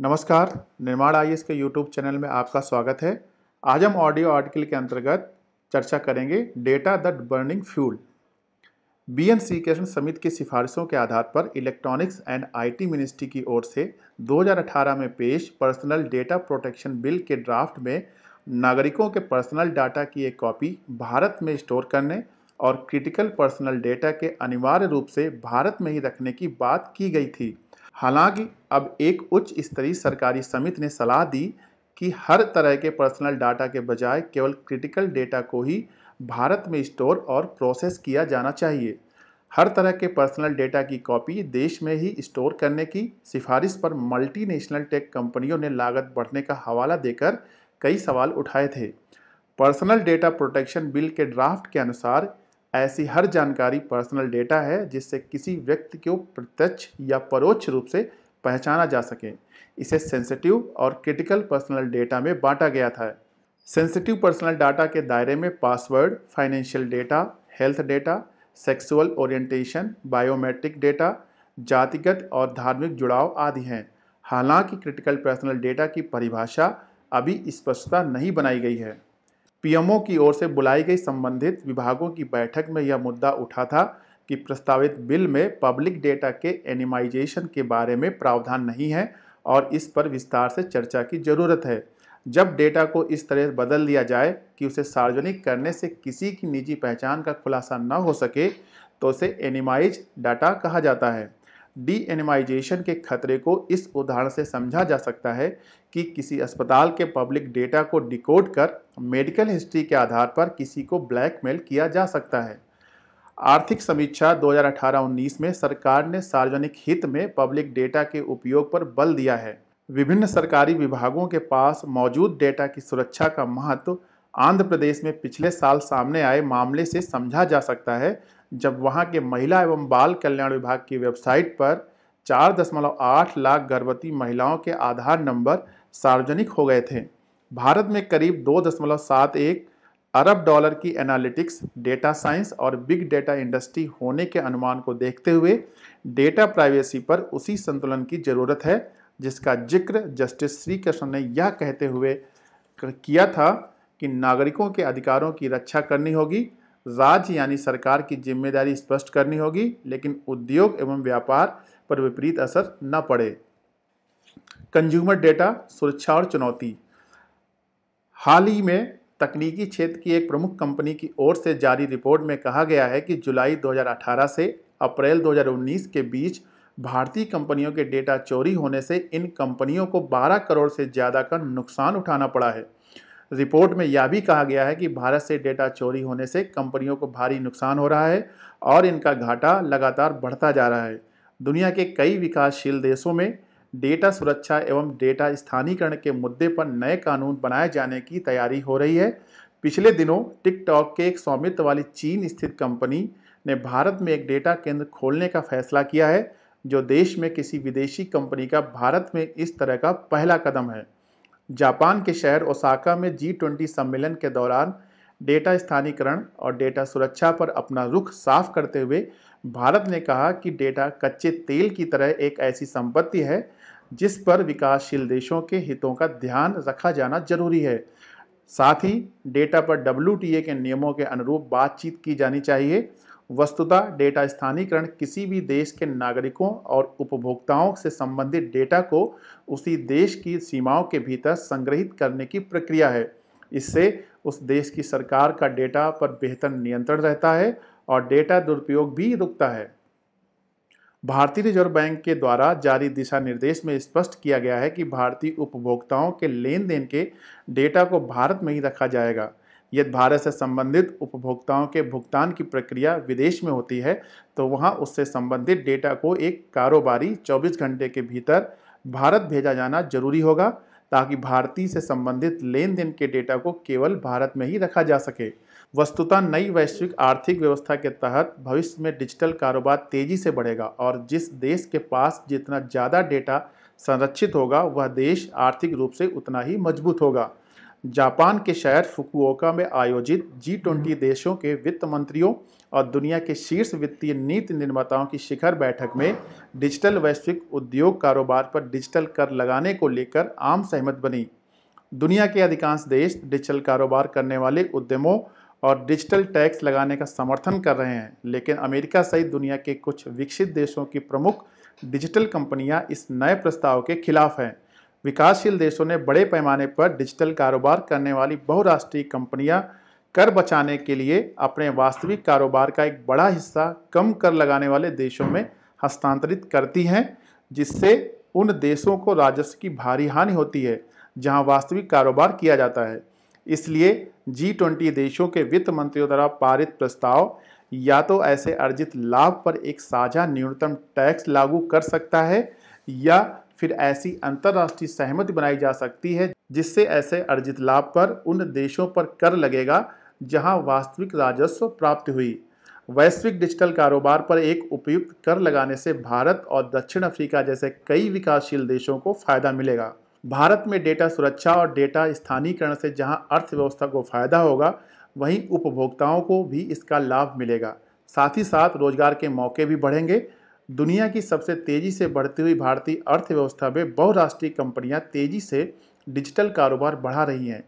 नमस्कार निर्माण आई के यूट्यूब चैनल में आपका स्वागत है आज हम ऑडियो आर्टिकल के अंतर्गत चर्चा करेंगे data the burning fuel B N Sri Krishna समिति की सिफारिशों के आधार पर इलेक्ट्रॉनिक्स एंड आईटी मिनिस्ट्री की ओर से 2018 में पेश पर्सनल डेटा प्रोटेक्शन बिल के ड्राफ्ट में नागरिकों के पर्सनल डाटा की एक कॉपी भारत में स्टोर करने और क्रिटिकल पर्सनल डेटा के अनिवार्य रूप से भारत में ही रखने की बात की गई थी हालांकि अब एक उच्च स्तरीय सरकारी समिति ने सलाह दी कि हर तरह के पर्सनल डाटा के बजाय केवल क्रिटिकल डेटा को ही भारत में स्टोर और प्रोसेस किया जाना चाहिए हर तरह के पर्सनल डेटा की कॉपी देश में ही स्टोर करने की सिफारिश पर मल्टीनेशनल टेक कंपनियों ने लागत बढ़ने का हवाला देकर कई सवाल उठाए थे पर्सनल डेटा प्रोटेक्शन बिल के ड्राफ्ट के अनुसार ऐसी हर जानकारी पर्सनल डेटा है जिससे किसी व्यक्ति को प्रत्यक्ष या परोक्ष रूप से पहचाना जा सके इसे सेंसिटिव और क्रिटिकल पर्सनल डेटा में बांटा गया था सेंसिटिव पर्सनल डाटा के दायरे में password financial data health data sexual orientation biometric data जातिगत और धार्मिक जुड़ाव आदि हैं हालांकि क्रिटिकल पर्सनल डेटा की परिभाषा अभी स्पष्टता नहीं बनाई गई है पीएमओ की ओर से बुलाई गई संबंधित विभागों की बैठक में यह मुद्दा उठा था कि प्रस्तावित बिल में पब्लिक डेटा के एनिमाइजेशन के बारे में प्रावधान नहीं है और इस पर विस्तार से चर्चा की ज़रूरत है जब डेटा को इस तरह बदल दिया जाए कि उसे सार्वजनिक करने से किसी की निजी पहचान का खुलासा न हो सके तो उसे एनिमाइज डाटा कहा जाता है डी के खतरे को इस उदाहरण से समझा जा सकता है कि किसी अस्पताल के पब्लिक डेटा को डिकोड कर मेडिकल हिस्ट्री के आधार पर किसी को ब्लैकमेल किया जा सकता है आर्थिक समीक्षा 2018-19 में सरकार ने सार्वजनिक हित में पब्लिक डेटा के उपयोग पर बल दिया है विभिन्न सरकारी विभागों के पास मौजूद डेटा की सुरक्षा का महत्व आंध्र प्रदेश में पिछले साल सामने आए मामले से समझा जा सकता है जब वहाँ के महिला एवं बाल कल्याण विभाग की वेबसाइट पर चार दशमलव आठ लाख गर्भवती महिलाओं के आधार नंबर सार्वजनिक हो गए थे भारत में करीब दो दशमलव सात एक अरब डॉलर की एनालिटिक्स डेटा साइंस और बिग डेटा इंडस्ट्री होने के अनुमान को देखते हुए डेटा प्राइवेसी पर उसी संतुलन की ज़रूरत है जिसका जिक्र जस्टिस श्री कृष्ण ने यह कहते हुए किया था कि नागरिकों के अधिकारों की रक्षा करनी होगी राज्य यानी सरकार की जिम्मेदारी स्पष्ट करनी होगी लेकिन उद्योग एवं व्यापार पर विपरीत असर न पड़े कंज्यूमर डेटा सुरक्षा और चुनौती हाल ही में तकनीकी क्षेत्र की एक प्रमुख कंपनी की ओर से जारी रिपोर्ट में कहा गया है कि जुलाई 2018 से अप्रैल 2019 के बीच भारतीय कंपनियों के डेटा चोरी होने से इन कंपनियों को 12 करोड़ से ज़्यादा का नुकसान उठाना पड़ा है रिपोर्ट में यह भी कहा गया है कि भारत से डेटा चोरी होने से कंपनियों को भारी नुकसान हो रहा है और इनका घाटा लगातार बढ़ता जा रहा है दुनिया के कई विकासशील देशों में डेटा सुरक्षा एवं डेटा स्थानीकरण के मुद्दे पर नए कानून बनाए जाने की तैयारी हो रही है पिछले दिनों टिकटॉक के एक स्वामित्व वाली चीन स्थित कंपनी ने भारत में एक डेटा केंद्र खोलने का फैसला किया है जो देश में किसी विदेशी कंपनी का भारत में इस तरह का पहला कदम है जापान के शहर ओसाका में जी ट्वेंटी सम्मेलन के दौरान डेटा स्थानीकरण और डेटा सुरक्षा पर अपना रुख साफ करते हुए भारत ने कहा कि डेटा कच्चे तेल की तरह एक ऐसी संपत्ति है जिस पर विकासशील देशों के हितों का ध्यान रखा जाना जरूरी है साथ ही डेटा पर डब्ल्यू के नियमों के अनुरूप बातचीत की जानी चाहिए वस्तुतः डेटा स्थानीकरण किसी भी देश के नागरिकों और उपभोक्ताओं से संबंधित डेटा को उसी देश की सीमाओं के भीतर संग्रहित करने की प्रक्रिया है इससे उस देश की सरकार का डेटा पर बेहतर नियंत्रण रहता है और डेटा दुरुपयोग भी रुकता है भारतीय रिजर्व बैंक के द्वारा जारी दिशा निर्देश में स्पष्ट किया गया है कि भारतीय उपभोक्ताओं के लेन देन के डेटा को भारत में ही रखा जाएगा यदि भारत से संबंधित उपभोक्ताओं के भुगतान की प्रक्रिया विदेश में होती है तो वहाँ उससे संबंधित डेटा को एक कारोबारी 24 घंटे के भीतर भारत भेजा जाना जरूरी होगा ताकि भारतीय से संबंधित लेन देन के डेटा को केवल भारत में ही रखा जा सके वस्तुतः नई वैश्विक आर्थिक व्यवस्था के तहत भविष्य में डिजिटल कारोबार तेजी से बढ़ेगा और जिस देश के पास जितना ज़्यादा डेटा संरक्षित होगा वह देश आर्थिक रूप से उतना ही मजबूत होगा जापान के शहर फुकुओका में आयोजित जी ट्वेंटी देशों के वित्त मंत्रियों और दुनिया के शीर्ष वित्तीय नीति निर्माताओं की शिखर बैठक में डिजिटल वैश्विक उद्योग कारोबार पर डिजिटल कर लगाने को लेकर आम सहमत बनी दुनिया के अधिकांश देश डिजिटल कारोबार करने वाले उद्यमों और डिजिटल टैक्स लगाने का समर्थन कर रहे हैं लेकिन अमेरिका सहित दुनिया के कुछ विकसित देशों की प्रमुख डिजिटल कंपनियां इस नए प्रस्ताव के खिलाफ हैं विकासशील देशों ने बड़े पैमाने पर डिजिटल कारोबार करने वाली बहुराष्ट्रीय कंपनियां कर बचाने के लिए अपने वास्तविक कारोबार का एक बड़ा हिस्सा कम कर लगाने वाले देशों में हस्तांतरित करती हैं जिससे उन देशों को राजस्व की भारी हानि होती है जहां वास्तविक कारोबार किया जाता है इसलिए जी ट्वेंटी देशों के वित्त मंत्रियों द्वारा पारित प्रस्ताव या तो ऐसे अर्जित लाभ पर एक साझा न्यूनतम टैक्स लागू कर सकता है या फिर ऐसी अंतर्राष्ट्रीय सहमति बनाई जा सकती है जिससे ऐसे अर्जित लाभ पर उन देशों पर कर लगेगा जहां वास्तविक राजस्व प्राप्त हुई वैश्विक डिजिटल कारोबार पर एक उपयुक्त कर लगाने से भारत और दक्षिण अफ्रीका जैसे कई विकासशील देशों को फायदा मिलेगा भारत में डेटा सुरक्षा और डेटा स्थानीयकरण से जहां अर्थव्यवस्था को फायदा होगा वहीं उपभोक्ताओं को भी इसका लाभ मिलेगा साथ ही साथ रोजगार के मौके भी बढ़ेंगे दुनिया की सबसे तेज़ी से बढ़ती हुई भारतीय अर्थव्यवस्था में बहुराष्ट्रीय कंपनियां तेज़ी से डिजिटल कारोबार बढ़ा रही हैं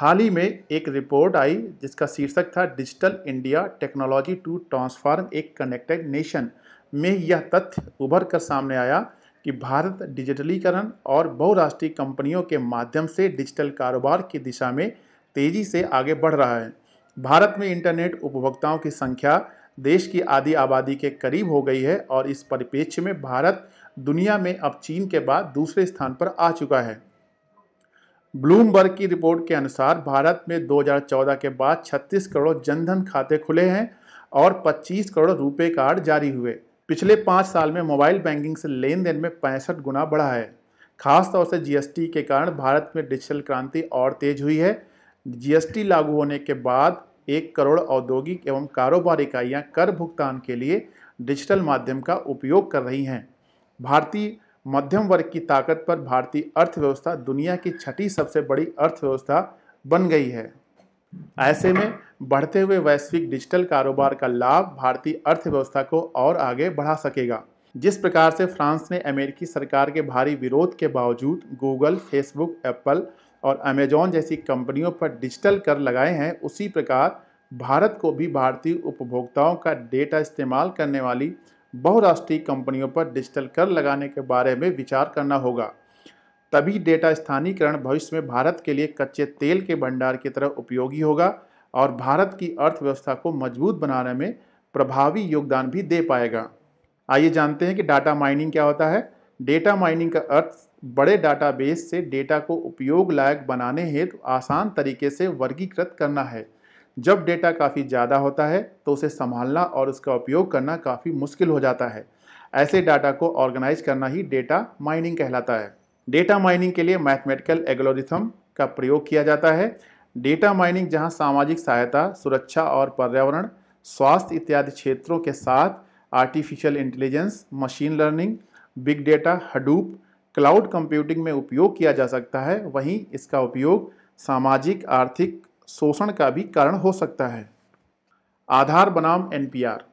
हाल ही में एक रिपोर्ट आई जिसका शीर्षक था digital India technology to transform एक कनेक्टेड नेशन में यह तथ्य उभर कर सामने आया कि भारत डिजिटलीकरण और बहुराष्ट्रीय कंपनियों के माध्यम से डिजिटल कारोबार की दिशा में तेज़ी से आगे बढ़ रहा है भारत में इंटरनेट उपभोक्ताओं की संख्या देश की आधी आबादी के करीब हो गई है और इस परिप्रेक्ष्य में भारत दुनिया में अब चीन के बाद दूसरे स्थान पर आ चुका है ब्लूमबर्ग की रिपोर्ट के अनुसार भारत में 2014 के बाद 36 करोड़ जनधन खाते खुले हैं और 25 करोड़ रुपए कार्ड जारी हुए पिछले पाँच साल में मोबाइल बैंकिंग से लेन देन में पैंसठ गुना बढ़ा है खासतौर से जीएसटी के कारण भारत में डिजिटल क्रांति और तेज हुई है जीएसटी लागू होने के बाद एक करोड़ औद्योगिक एवं कारोबार इकाइयाँ कर भुगतान के लिए डिजिटल माध्यम का उपयोग कर रही हैं भारतीय मध्यम वर्ग की ताकत पर भारतीय अर्थव्यवस्था दुनिया की छठी सबसे बड़ी अर्थव्यवस्था बन गई है ऐसे में बढ़ते हुए वैश्विक डिजिटल कारोबार का लाभ भारतीय अर्थव्यवस्था को और आगे बढ़ा सकेगा जिस प्रकार से फ्रांस ने अमेरिकी सरकार के भारी विरोध के बावजूद गूगल फेसबुक एप्पल और अमेजॉन जैसी कंपनियों पर डिजिटल कर लगाए हैं उसी प्रकार भारत को भी भारतीय उपभोक्ताओं का डेटा इस्तेमाल करने वाली बहुराष्ट्रीय कंपनियों पर डिजिटल कर लगाने के बारे में विचार करना होगा तभी डेटा स्थानीकरण भविष्य में भारत के लिए कच्चे तेल के भंडार की तरह उपयोगी होगा और भारत की अर्थव्यवस्था को मजबूत बनाने में प्रभावी योगदान भी दे पाएगा आइए जानते हैं कि डाटा माइनिंग क्या होता है डेटा माइनिंग का अर्थ बड़े डाटाबेस से डेटा को उपयोग लायक बनाने हेतु तो आसान तरीके से वर्गीकृत करना है जब डेटा काफ़ी ज़्यादा होता है तो उसे संभालना और उसका उपयोग करना काफ़ी मुश्किल हो जाता है ऐसे डाटा को ऑर्गेनाइज करना ही डेटा माइनिंग कहलाता है डेटा माइनिंग के लिए मैथमेटिकल एल्गोरिथम का प्रयोग किया जाता है डेटा माइनिंग जहाँ सामाजिक सहायता सुरक्षा और पर्यावरण स्वास्थ्य इत्यादि क्षेत्रों के साथ artificial intelligence machine learning big data Hadoop cloud computing में उपयोग किया जा सकता है वहीं इसका उपयोग सामाजिक आर्थिक शोषण का भी कारण हो सकता है आधार बनाम NPR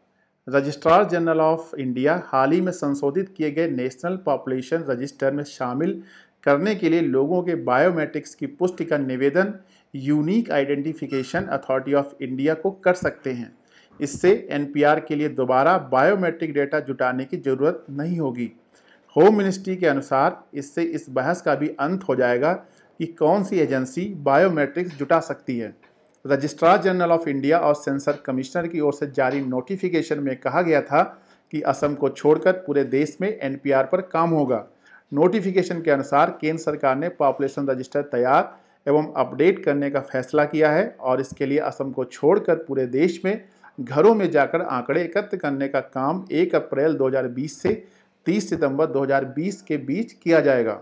registrar general of India हाल ही में संशोधित किए गए नेशनल पॉपुलेशन रजिस्टर में शामिल करने के लिए लोगों के बायोमेट्रिक्स की पुष्टि का निवेदन unique identification authority of India को कर सकते हैं इससे एनपीआर के लिए दोबारा बायोमेट्रिक डेटा जुटाने की ज़रूरत नहीं होगी होम मिनिस्ट्री के अनुसार इससे इस बहस का भी अंत हो जाएगा कि कौन सी एजेंसी बायोमेट्रिक्स जुटा सकती है रजिस्ट्रार जनरल ऑफ इंडिया और सेंसर कमिश्नर की ओर से जारी नोटिफिकेशन में कहा गया था कि असम को छोड़कर पूरे देश में एनपीआर पर काम होगा नोटिफिकेशन के अनुसार केंद्र सरकार ने पॉपुलेशन रजिस्टर तैयार एवं अपडेट करने का फैसला किया है और इसके लिए असम को छोड़कर पूरे देश में घरों में जाकर आंकड़े एकत्र करने का काम 1 अप्रैल 2020 से 30 सितंबर 2020 के बीच किया जाएगा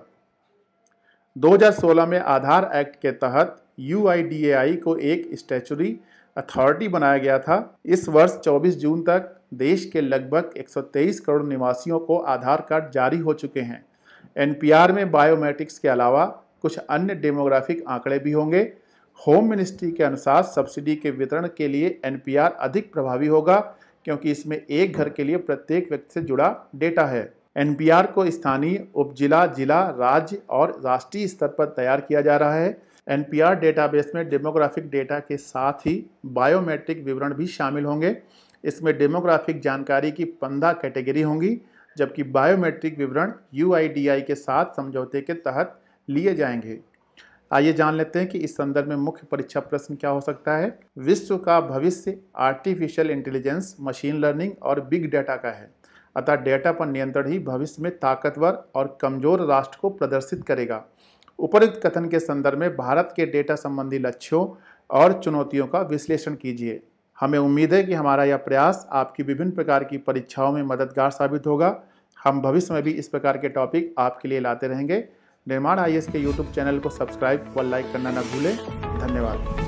2016 में आधार एक्ट के तहत यू को एक स्टैचुरी अथॉरिटी बनाया गया था इस वर्ष 24 जून तक देश के लगभग 123 करोड़ निवासियों को आधार कार्ड जारी हो चुके हैं एनपीआर में बायोमेट्रिक्स के अलावा कुछ अन्य डेमोग्राफिक आंकड़े भी होंगे होम मिनिस्ट्री के अनुसार सब्सिडी के वितरण के लिए एनपीआर अधिक प्रभावी होगा क्योंकि इसमें एक घर के लिए प्रत्येक व्यक्ति से जुड़ा डेटा है एन को स्थानीय उपजिला जिला राज्य और राष्ट्रीय स्तर पर तैयार किया जा रहा है एन डेटाबेस में डेमोग्राफिक डेटा के साथ ही बायोमेट्रिक विवरण भी शामिल होंगे इसमें डेमोग्राफिक जानकारी की पंद्रह कैटेगरी होंगी जबकि बायोमेट्रिक विवरण यू के साथ समझौते के तहत लिए जाएंगे आइए जान लेते हैं कि इस संदर्भ में मुख्य परीक्षा प्रश्न क्या हो सकता है विश्व का भविष्य आर्टिफिशियल इंटेलिजेंस मशीन लर्निंग और बिग डाटा का है अतः डेटा पर नियंत्रण ही भविष्य में ताकतवर और कमजोर राष्ट्र को प्रदर्शित करेगा उपरुक्त कथन के संदर्भ में भारत के डेटा संबंधी लक्ष्यों और चुनौतियों का विश्लेषण कीजिए हमें उम्मीद है कि हमारा यह प्रयास आपकी विभिन्न प्रकार की परीक्षाओं में मददगार साबित होगा हम भविष्य में भी इस प्रकार के टॉपिक आपके लिए लाते रहेंगे निर्माण आई के यूट्यूब चैनल को सब्सक्राइब व लाइक करना न भूलें धन्यवाद